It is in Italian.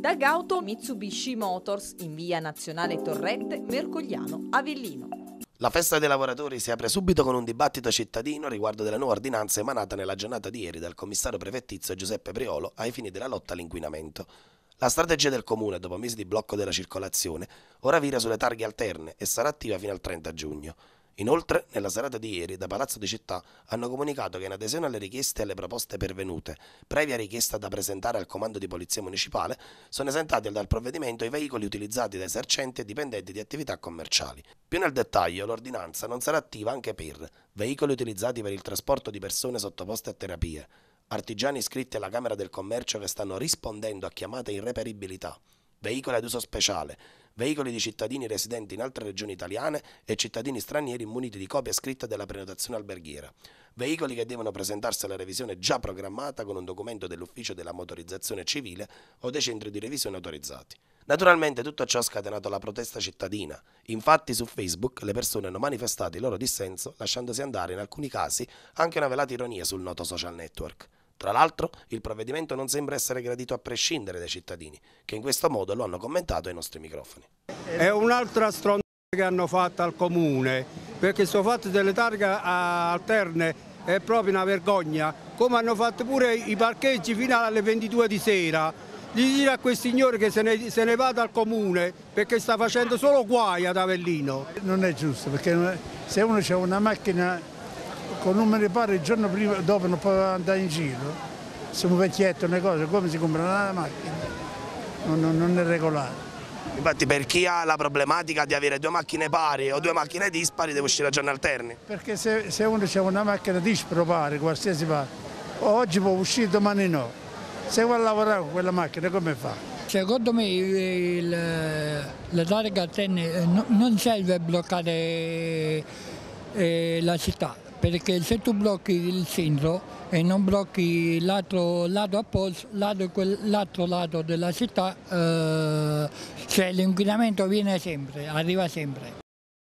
da Gauto Mitsubishi Motors in via Nazionale Torrette, Mercogliano, Avellino. La festa dei lavoratori si apre subito con un dibattito cittadino riguardo della nuova ordinanza emanata nella giornata di ieri dal commissario prefettizio Giuseppe Priolo ai fini della lotta all'inquinamento. La strategia del comune, dopo mesi di blocco della circolazione, ora vira sulle targhe alterne e sarà attiva fino al 30 giugno. Inoltre, nella serata di ieri, da Palazzo di Città hanno comunicato che in adesione alle richieste e alle proposte pervenute, previa richiesta da presentare al Comando di Polizia Municipale, sono esentati dal provvedimento i veicoli utilizzati da esercenti e dipendenti di attività commerciali. Più nel dettaglio, l'ordinanza non sarà attiva anche per veicoli utilizzati per il trasporto di persone sottoposte a terapie, artigiani iscritti alla Camera del Commercio che stanno rispondendo a chiamate in veicoli ad uso speciale, veicoli di cittadini residenti in altre regioni italiane e cittadini stranieri muniti di copia scritta della prenotazione alberghiera, veicoli che devono presentarsi alla revisione già programmata con un documento dell'ufficio della motorizzazione civile o dei centri di revisione autorizzati. Naturalmente tutto ciò ha scatenato la protesta cittadina. Infatti su Facebook le persone hanno manifestato il loro dissenso lasciandosi andare in alcuni casi anche una velata ironia sul noto social network. Tra l'altro, il provvedimento non sembra essere gradito a prescindere dai cittadini, che in questo modo lo hanno commentato ai nostri microfoni. È un'altra stronza che hanno fatto al comune, perché sono fatte delle targhe alterne è proprio una vergogna, come hanno fatto pure i parcheggi fino alle 22 di sera. Gli dire a quel signore che se ne, se ne vada al comune perché sta facendo solo guai ad Avellino. Non è giusto perché se uno ha una macchina con numeri pari il giorno prima, dopo non poteva andare in giro. Siamo vecchietti, una cosa, come si compra una macchina? Non, non, non è regolare. Infatti per chi ha la problematica di avere due macchine pari o due macchine dispari deve uscire a giorni alterni. Perché se, se uno ha una macchina disparo pari, qualsiasi pari, oggi può uscire, domani no. Se vuole lavorare con quella macchina come fa? Secondo me il, la targa eh, non serve a bloccare eh, la città, perché se tu blocchi il centro e non blocchi l'altro lato apposto, l'altro lato della città, eh, cioè l'inquinamento viene sempre, arriva sempre.